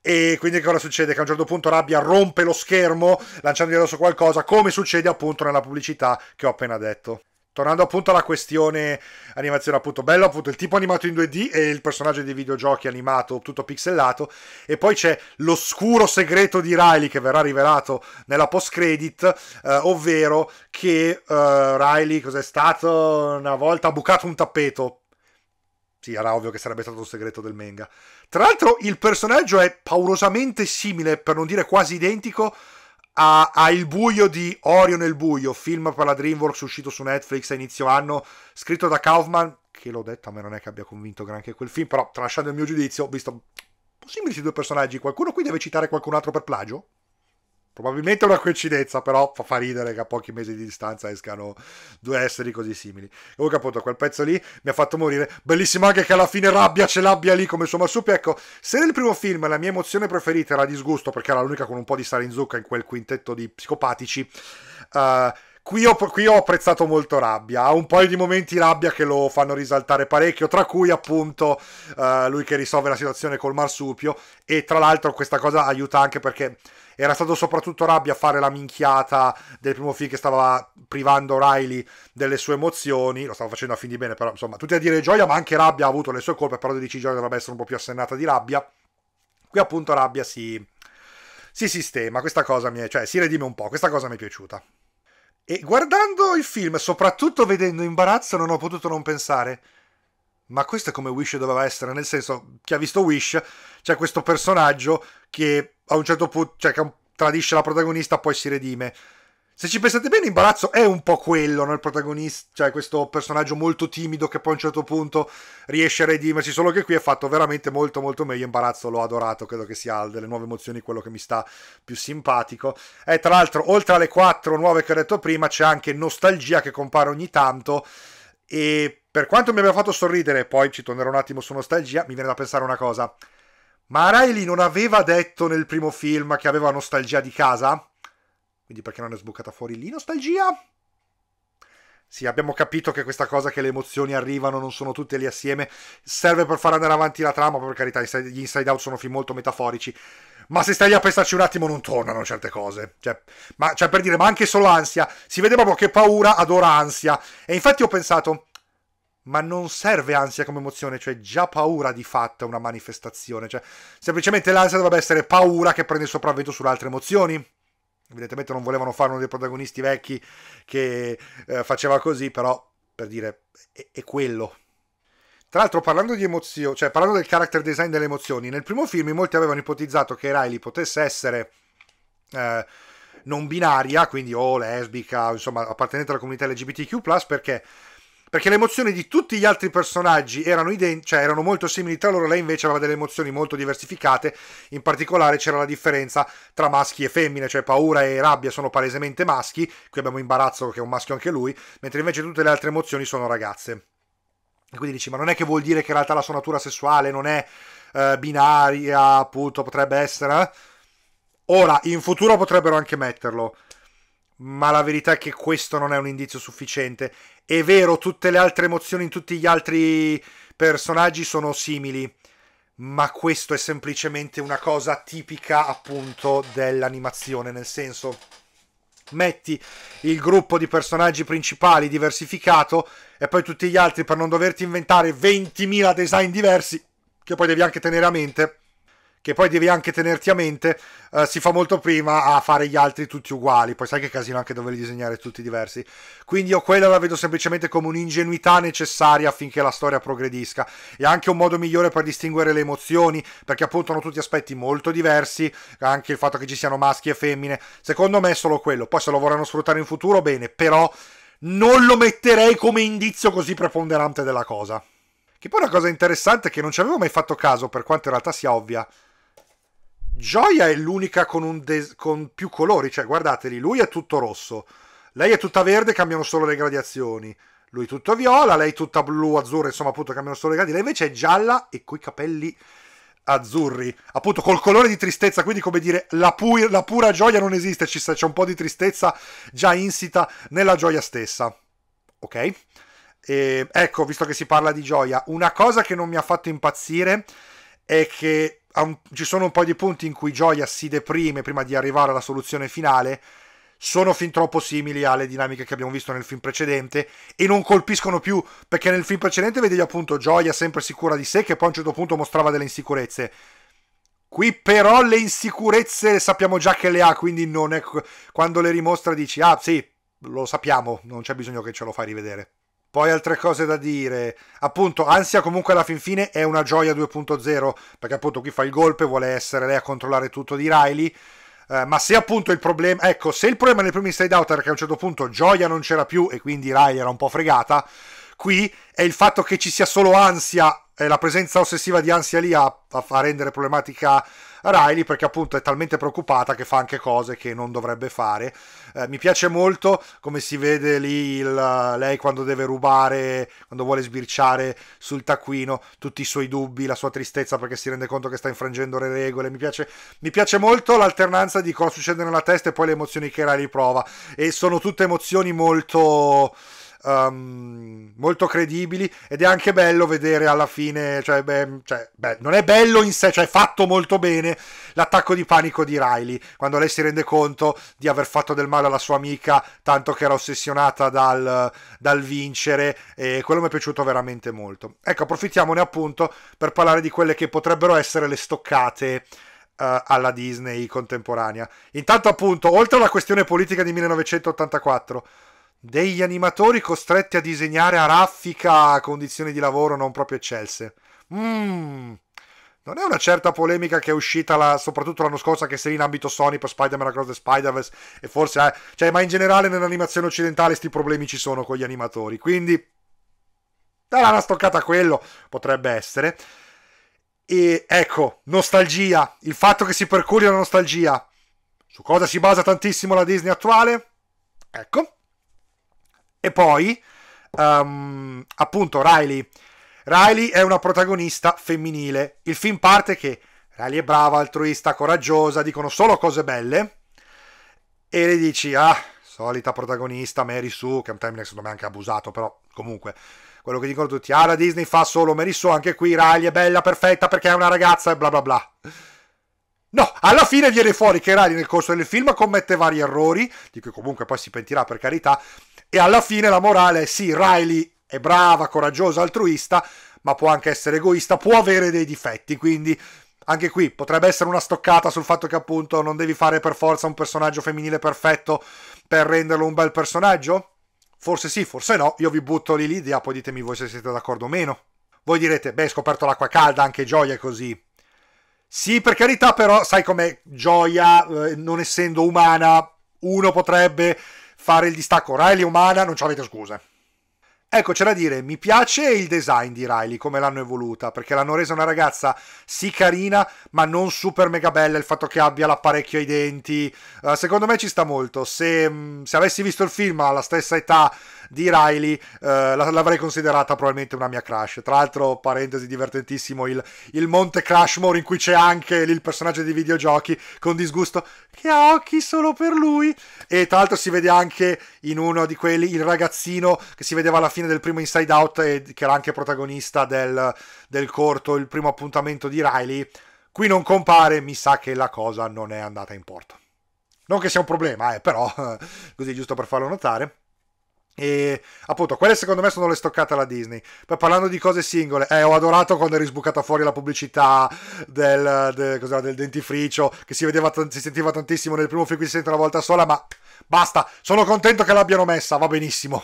E quindi cosa succede? Che a un certo punto Rabbia rompe lo schermo lanciandogli addosso qualcosa, come succede appunto nella pubblicità che ho appena detto tornando appunto alla questione animazione appunto bello appunto il tipo animato in 2D e il personaggio dei videogiochi animato tutto pixelato e poi c'è l'oscuro segreto di Riley che verrà rivelato nella post credit eh, ovvero che eh, Riley cos'è stato una volta ha bucato un tappeto sì, era ovvio che sarebbe stato un segreto del manga. Tra l'altro, il personaggio è paurosamente simile, per non dire quasi identico, a, a, Il buio di Orio nel buio, film per la DreamWorks uscito su Netflix a inizio anno, scritto da Kaufman, che l'ho detto, a me non è che abbia convinto granché quel film, però tralasciando il mio giudizio, ho visto possibili questi due personaggi, qualcuno qui deve citare qualcun altro per plagio? Probabilmente è una coincidenza, però fa, fa ridere che a pochi mesi di distanza escano due esseri così simili. E Comunque, appunto, quel pezzo lì mi ha fatto morire. Bellissimo anche che alla fine Rabbia ce l'abbia lì come suo marsupio. Ecco, se nel primo film la mia emozione preferita era disgusto, perché era l'unica con un po' di sale in zucca in quel quintetto di psicopatici, uh, Qui ho, qui ho, apprezzato molto Rabbia, ha un paio di momenti Rabbia che lo fanno risaltare parecchio, tra cui appunto uh, lui che risolve la situazione col marsupio e tra l'altro questa cosa aiuta anche perché era stato soprattutto rabbia a fare la minchiata del primo film che stava privando Riley delle sue emozioni, lo stava facendo a fin di bene, però insomma, tutti a dire gioia, ma anche Rabbia ha avuto le sue colpe, però di dici gioia dovrebbe essere un po' più assennata di Rabbia. Qui appunto Rabbia si, si sistema, questa cosa mi è, cioè si redime un po', questa cosa mi è piaciuta. E guardando il film, soprattutto vedendo Imbarazzo, non ho potuto non pensare ma questo è come Wish doveva essere, nel senso, chi ha visto Wish, c'è questo personaggio che a un certo punto cioè, tradisce la protagonista, poi si redime. Se ci pensate bene, imbarazzo è un po' quello, no? il protagonista, cioè questo personaggio molto timido che poi a un certo punto riesce a redimersi, solo che qui è fatto veramente molto molto meglio, imbarazzo l'ho adorato, credo che sia delle nuove emozioni quello che mi sta più simpatico. E tra l'altro, oltre alle quattro nuove che ho detto prima, c'è anche Nostalgia che compare ogni tanto e per quanto mi abbia fatto sorridere, poi ci tornerò un attimo su Nostalgia, mi viene da pensare una cosa. Ma Riley non aveva detto nel primo film che aveva nostalgia di casa? Quindi perché non è sbucata fuori lì nostalgia? Sì, abbiamo capito che questa cosa che le emozioni arrivano, non sono tutte lì assieme, serve per far andare avanti la trama, per carità, gli Inside Out sono film molto metaforici, ma se stai lì a pensarci un attimo non tornano certe cose. Cioè, ma, cioè per dire, ma anche solo ansia, si vede proprio che paura adora ansia. E infatti ho pensato, ma non serve ansia come emozione, cioè già paura di fatto è una manifestazione, cioè semplicemente l'ansia dovrebbe essere paura che prende il sopravvento sulle altre emozioni. Evidentemente non volevano fare uno dei protagonisti vecchi che eh, faceva così, però per dire è, è quello. Tra l'altro, parlando di emozioni, cioè parlando del character design delle emozioni, nel primo film molti avevano ipotizzato che Riley potesse essere eh, non binaria, quindi o lesbica, insomma, appartenente alla comunità LGBTQ, perché perché le emozioni di tutti gli altri personaggi erano, ident- cioè erano molto simili tra loro, lei invece aveva delle emozioni molto diversificate, in particolare c'era la differenza tra maschi e femmine, cioè paura e rabbia sono palesemente maschi, qui abbiamo imbarazzo che è un maschio anche lui, mentre invece tutte le altre emozioni sono ragazze. E quindi dici, ma non è che vuol dire che in realtà la sua natura sessuale non è eh, binaria, appunto, potrebbe essere... Eh? Ora, in futuro potrebbero anche metterlo, ma la verità è che questo non è un indizio sufficiente. È vero, tutte le altre emozioni in tutti gli altri personaggi sono simili, ma questo è semplicemente una cosa tipica appunto dell'animazione, nel senso metti il gruppo di personaggi principali diversificato e poi tutti gli altri per non doverti inventare 20.000 design diversi che poi devi anche tenere a mente che poi devi anche tenerti a mente, eh, si fa molto prima a fare gli altri tutti uguali, poi sai che casino anche doverli disegnare tutti diversi. Quindi io quella la vedo semplicemente come un'ingenuità necessaria affinché la storia progredisca e anche un modo migliore per distinguere le emozioni, perché appunto hanno tutti aspetti molto diversi, anche il fatto che ci siano maschi e femmine, secondo me è solo quello. Poi se lo vorranno sfruttare in futuro bene, però non lo metterei come indizio così preponderante della cosa. Che poi una cosa interessante è che non ci avevo mai fatto caso, per quanto in realtà sia ovvia, Gioia è l'unica con, un des- con più colori, cioè guardateli, lui è tutto rosso, lei è tutta verde, cambiano solo le gradazioni, lui tutto viola, lei tutta blu, azzurro, insomma appunto cambiano solo le gradazioni, lei invece è gialla e coi capelli azzurri, appunto col colore di tristezza, quindi come dire la, pu- la pura gioia non esiste, sta, c'è un po' di tristezza già insita nella gioia stessa, ok? E, ecco, visto che si parla di gioia, una cosa che non mi ha fatto impazzire è che un, ci sono un paio di punti in cui Gioia si deprime prima di arrivare alla soluzione finale, sono fin troppo simili alle dinamiche che abbiamo visto nel film precedente e non colpiscono più perché nel film precedente vedevi appunto Gioia sempre sicura di sé che poi a un certo punto mostrava delle insicurezze. Qui però le insicurezze sappiamo già che le ha, quindi non è quando le rimostra dici "Ah, sì, lo sappiamo, non c'è bisogno che ce lo fai rivedere". Poi altre cose da dire. Appunto, Ansia comunque alla fin fine è una gioia 2.0, perché appunto qui fa il golpe, vuole essere lei a controllare tutto di Riley. Eh, ma se appunto il problema, ecco, se il problema nei primi side out era che a un certo punto Gioia non c'era più e quindi Riley era un po' fregata, qui è il fatto che ci sia solo ansia è eh, la presenza ossessiva di ansia lì a, a rendere problematica Riley perché appunto è talmente preoccupata che fa anche cose che non dovrebbe fare. Eh, mi piace molto come si vede lì il, lei quando deve rubare, quando vuole sbirciare sul taccuino tutti i suoi dubbi, la sua tristezza perché si rende conto che sta infrangendo le regole. Mi piace, mi piace molto l'alternanza di cosa succede nella testa e poi le emozioni che Riley prova e sono tutte emozioni molto um, molto credibili ed è anche bello vedere alla fine, cioè, beh, cioè beh, non è bello in sé, cioè è fatto molto bene l'attacco di panico di Riley, quando lei si rende conto di aver fatto del male alla sua amica, tanto che era ossessionata dal, dal vincere e quello mi è piaciuto veramente molto. Ecco, approfittiamone appunto per parlare di quelle che potrebbero essere le stoccate eh, alla Disney contemporanea. Intanto, appunto, oltre alla questione politica di 1984, degli animatori costretti a disegnare a raffica condizioni di lavoro non proprio eccelse. Mmm. Non è una certa polemica che è uscita la, soprattutto l'anno scorso che sei in ambito Sony per Spider-Man Across the Spider-Verse e forse... Eh, cioè, ma in generale nell'animazione occidentale questi problemi ci sono con gli animatori, quindi... Darà una stoccata a quello, potrebbe essere. E ecco, nostalgia, il fatto che si percuri la nostalgia. Su cosa si basa tantissimo la Disney attuale? Ecco, e poi, um, appunto, Riley. Riley è una protagonista femminile. Il film parte che Riley è brava, altruista, coraggiosa, dicono solo cose belle. E le dici, ah, solita protagonista, Mary Sue, che è un termine che secondo me è anche abusato, però comunque quello che dicono tutti, ah la Disney fa solo Mary Sue, anche qui Riley è bella, perfetta perché è una ragazza e bla bla bla. No, alla fine viene fuori che Riley nel corso del film commette vari errori, di cui comunque poi si pentirà per carità, e alla fine la morale è sì, Riley è brava, coraggiosa, altruista, ma può anche essere egoista, può avere dei difetti, quindi anche qui potrebbe essere una stoccata sul fatto che appunto non devi fare per forza un personaggio femminile perfetto per renderlo un bel personaggio? Forse sì, forse no, io vi butto lì l'idea, poi ditemi voi se siete d'accordo o meno. Voi direte, beh, hai scoperto l'acqua calda, anche Gioia è così. Sì, per carità, però, sai com'è Gioia, eh, non essendo umana, uno potrebbe fare il distacco Riley umana non ci avete scuse. Ecco, c'è da dire, mi piace il design di Riley, come l'hanno evoluta, perché l'hanno resa una ragazza sì carina, ma non super mega bella, il fatto che abbia l'apparecchio ai denti. Uh, secondo me ci sta molto. Se, se avessi visto il film alla stessa età di Riley eh, l'avrei considerata probabilmente una mia crush. Tra l'altro, parentesi divertentissimo, il, il monte Crashmore in cui c'è anche il personaggio di videogiochi con disgusto che ha occhi solo per lui. E tra l'altro si vede anche in uno di quelli il ragazzino che si vedeva alla fine del primo Inside Out e che era anche protagonista del, del corto, il primo appuntamento di Riley. Qui non compare, mi sa che la cosa non è andata in porto. Non che sia un problema, eh, però (laughs) così giusto per farlo notare. E appunto, quelle secondo me sono le stoccate alla Disney. Poi parlando di cose singole, eh, ho adorato quando è risbucata fuori la pubblicità del, del, del dentifricio, che si, vedeva, si sentiva tantissimo nel primo film, qui si sente una volta sola, ma basta, sono contento che l'abbiano messa, va benissimo.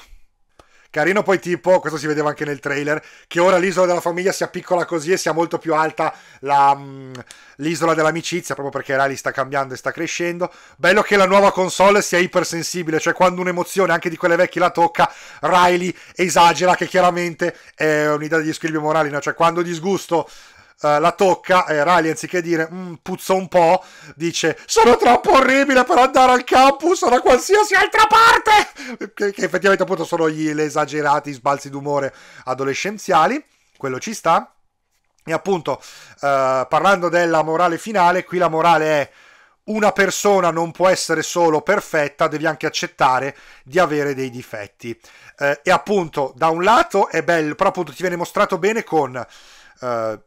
Carino poi tipo, questo si vedeva anche nel trailer, che ora l'isola della famiglia sia piccola così e sia molto più alta mm, l'isola dell'amicizia, proprio perché Riley sta cambiando e sta crescendo. Bello che la nuova console sia ipersensibile, cioè quando un'emozione, anche di quelle vecchie, la tocca, Riley esagera, che chiaramente è un'idea di squilibrio morale, no? cioè quando disgusto eh, la tocca e eh, Riley anziché dire mm, puzza un po', dice sono troppo orribile per andare al campus o da qualsiasi altra parte, che, che effettivamente appunto sono gli esagerati sbalzi d'umore adolescenziali, quello ci sta. E appunto, uh, parlando della morale finale, qui la morale è una persona non può essere solo perfetta, devi anche accettare di avere dei difetti. Eh, e appunto, da un lato è bello, però appunto ti viene mostrato bene con eh,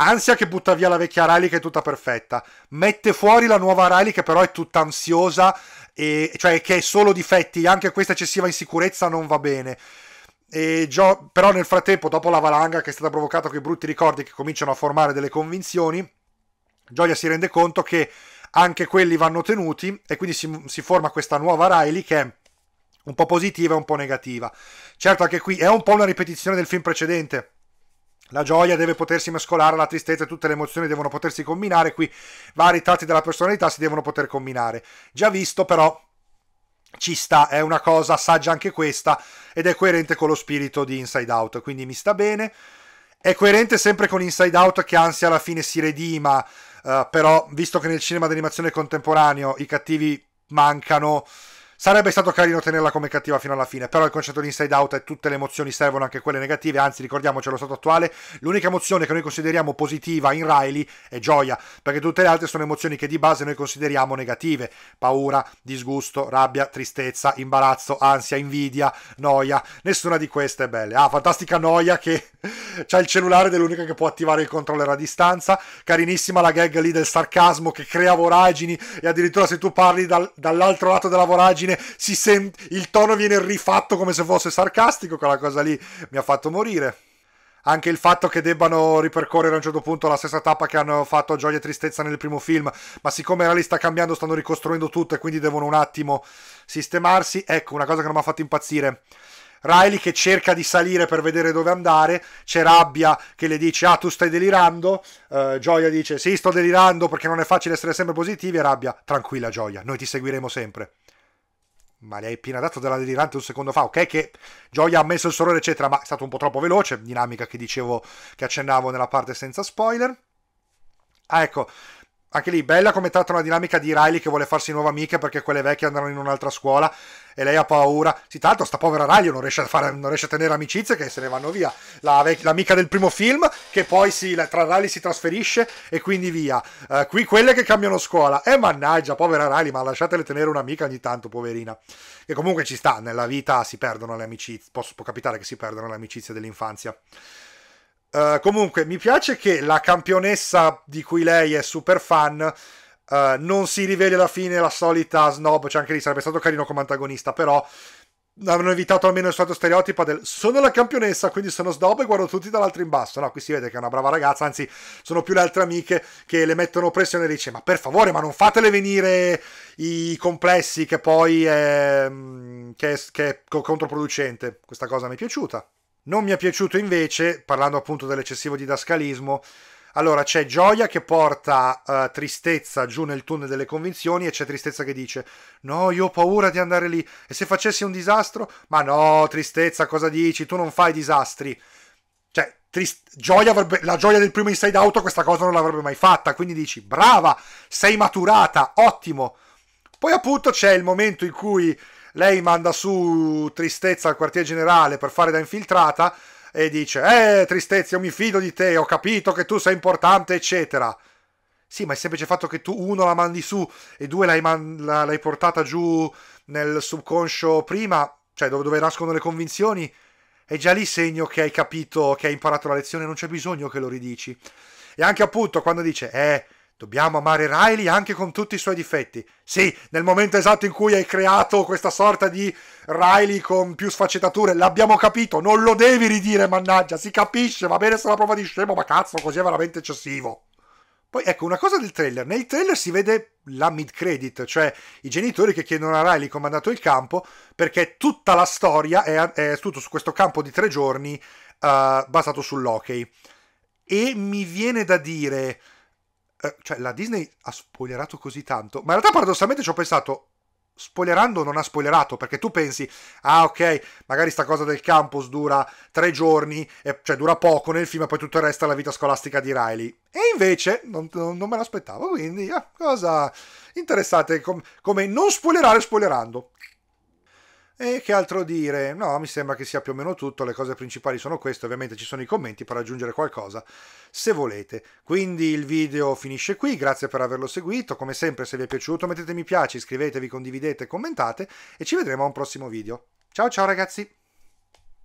Ansia che butta via la vecchia Riley che è tutta perfetta. Mette fuori la nuova Riley che però è tutta ansiosa, e, cioè che è solo difetti, anche questa eccessiva insicurezza non va bene. Gio- però nel frattempo, dopo la valanga che è stata provocata con i brutti ricordi che cominciano a formare delle convinzioni, Gioia si rende conto che anche quelli vanno tenuti e quindi si, si forma questa nuova Riley che è un po' positiva e un po' negativa. Certo anche qui è un po' una ripetizione del film precedente la gioia deve potersi mescolare alla tristezza e tutte le emozioni devono potersi combinare. Qui vari tratti della personalità si devono poter combinare. Già visto, però, ci sta, è una cosa saggia anche questa ed è coerente con lo spirito di Inside Out, quindi mi sta bene. È coerente sempre con Inside Out che anzi alla fine si redima, uh, però visto che nel cinema d'animazione contemporaneo i cattivi mancano, Sarebbe stato carino tenerla come cattiva fino alla fine, però il concetto di Inside Out e tutte le emozioni servono anche quelle negative, anzi ricordiamoci lo stato attuale, l'unica emozione che noi consideriamo positiva in Riley è gioia, perché tutte le altre sono emozioni che di base noi consideriamo negative, paura, disgusto, rabbia, tristezza, imbarazzo, ansia, invidia, noia, nessuna di queste è belle. Ah, fantastica noia che (laughs) c'ha il cellulare ed è l'unica che può attivare il controller a distanza, carinissima la gag lì del sarcasmo che crea voragini e addirittura se tu parli dal, dall'altro lato della voragine fine sen- il tono viene rifatto come se fosse sarcastico, quella cosa lì mi ha fatto morire. Anche il fatto che debbano ripercorrere a un certo punto la stessa tappa che hanno fatto Gioia e Tristezza nel primo film, ma siccome la lì sta cambiando, stanno ricostruendo tutto e quindi devono un attimo sistemarsi. Ecco, una cosa che non mi ha fatto impazzire. Riley che cerca di salire per vedere dove andare, c'è Rabbia che le dice ah tu stai delirando, uh, Gioia dice sì sto delirando perché non è facile essere sempre positivi e Rabbia tranquilla Gioia, noi ti seguiremo sempre ma le hai appena dato della delirante un secondo fa, ok che Gioia ha messo il sorore eccetera, ma è stato un po' troppo veloce, dinamica che dicevo, che accennavo nella parte senza spoiler. Ah ecco, anche lì bella come tratta una dinamica di Riley che vuole farsi nuove amiche perché quelle vecchie andranno in un'altra scuola e lei ha paura. Sì, tanto sta povera Riley non riesce a, fare, non riesce a tenere amicizie che se ne vanno via. La vec- l'amica del primo film che poi si, la, tra Riley si trasferisce e quindi via. Uh, qui quelle che cambiano scuola. E eh, mannaggia, povera Riley, ma lasciatele tenere un'amica ogni tanto, poverina. Che comunque ci sta, nella vita si perdono le amicizie, può, può capitare che si perdano le amicizie dell'infanzia. Uh, comunque, mi piace che la campionessa di cui lei è super fan uh, non si riveli alla fine la solita snob, cioè anche lì sarebbe stato carino come antagonista, però hanno evitato almeno il suo stereotipo del sono la campionessa, quindi sono snob e guardo tutti dall'altro in basso. No, qui si vede che è una brava ragazza, anzi, sono più le altre amiche che le mettono pressione e dice: Ma per favore, ma non fatele venire i complessi, che poi è, mm, che è, che è controproducente. Questa cosa mi è piaciuta. Non mi è piaciuto invece, parlando appunto dell'eccessivo didascalismo, allora c'è gioia che porta uh, tristezza giù nel tunnel delle convinzioni e c'è tristezza che dice no, io ho paura di andare lì e se facessi un disastro? Ma no, tristezza, cosa dici? Tu non fai disastri. Cioè, trist- gioia avrebbe- la gioia del primo Inside Out questa cosa non l'avrebbe mai fatta, quindi dici brava, sei maturata, ottimo. Poi appunto c'è il momento in cui lei manda su Tristezza al quartier generale per fare da infiltrata e dice, eh Tristezza io mi fido di te, ho capito che tu sei importante, eccetera. Sì, ma il semplice fatto che tu uno la mandi su e due l'hai, man- l'hai portata giù nel subconscio prima, cioè dove, dove nascono le convinzioni, è già lì segno che hai capito, che hai imparato la lezione, non c'è bisogno che lo ridici. E anche appunto quando dice, eh, Dobbiamo amare Riley anche con tutti i suoi difetti. Sì, nel momento esatto in cui hai creato questa sorta di Riley con più sfaccettature, l'abbiamo capito, non lo devi ridire, mannaggia, si capisce, va bene se la prova di scemo, ma cazzo, così è veramente eccessivo. Poi ecco una cosa del trailer, nel trailer si vede la mid credit, cioè i genitori che chiedono a Riley come è andato il campo, perché tutta la storia è, è tutto su questo campo di tre giorni uh, basato sull'hockey. E mi viene da dire eh, cioè la Disney ha spoilerato così tanto, ma in realtà paradossalmente ci ho pensato, spoilerando non ha spoilerato, perché tu pensi, ah ok, magari sta cosa del campus dura tre giorni, e, cioè dura poco nel film e poi tutto il resto è la vita scolastica di Riley. E invece non, non me l'aspettavo, quindi eh, cosa interessante, com- come non spoilerare spoilerando. E che altro dire? No, mi sembra che sia più o meno tutto, le cose principali sono queste, ovviamente ci sono i commenti per aggiungere qualcosa se volete. Quindi il video finisce qui, grazie per averlo seguito, come sempre se vi è piaciuto mettete mi piace, iscrivetevi, condividete, commentate e ci vedremo a un prossimo video. Ciao ciao ragazzi!